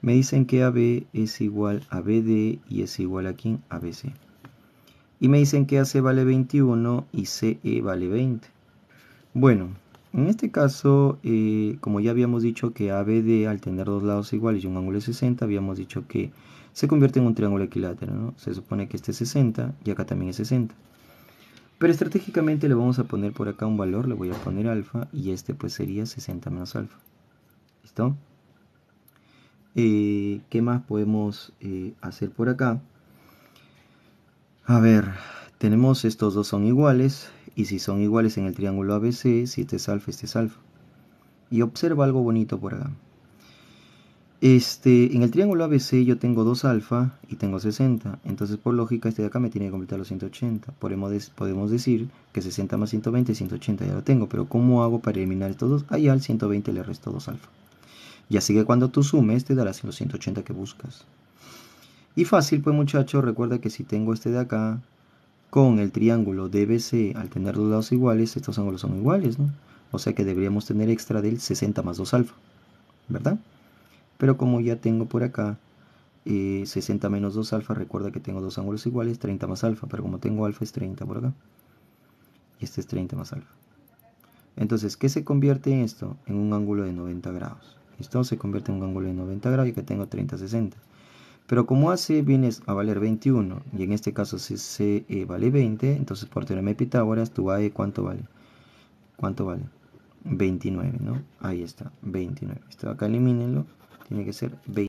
Me dicen que AB es igual a BD y es igual a quién? A Y me dicen que AC vale 21 y CE vale 20. Bueno, en este caso, eh, como ya habíamos dicho que ABD al tener dos lados iguales y un ángulo de 60, habíamos dicho que se convierte en un triángulo equilátero, ¿no? Se supone que este es 60 y acá también es 60. Pero estratégicamente le vamos a poner por acá un valor, le voy a poner alfa y este pues sería 60 menos alfa. ¿Listo? Eh, ¿Qué más podemos eh, hacer por acá? A ver, tenemos estos dos son iguales. Y si son iguales en el triángulo ABC, si este es alfa, este es alfa. Y observa algo bonito por acá. Este, en el triángulo ABC yo tengo 2 alfa y tengo 60. Entonces, por lógica, este de acá me tiene que completar los 180. Podemos, podemos decir que 60 más 120 es 180, ya lo tengo. Pero, ¿cómo hago para eliminar estos dos? Allá al 120 le resto 2 alfa. Y así que cuando tú sumes te darás los 180 que buscas. Y fácil pues muchachos, recuerda que si tengo este de acá con el triángulo DBC, al tener dos lados iguales, estos ángulos son iguales, ¿no? O sea que deberíamos tener extra del 60 más 2 alfa, ¿verdad? Pero como ya tengo por acá 60 eh, menos 2 alfa, recuerda que tengo dos ángulos iguales, 30 más alfa, pero como tengo alfa es 30 por acá. Y este es 30 más alfa. Entonces, ¿qué se convierte en esto? En un ángulo de 90 grados. Esto se convierte en un ángulo de 90 grados, y que tengo 30-60. Pero como hace viene a valer 21, y en este caso si eh, vale 20, entonces por teorema de Pitágoras, tu AE cuánto vale? ¿Cuánto vale? 29, ¿no? Ahí está, 29. Esto acá elimínenlo, tiene que ser 20.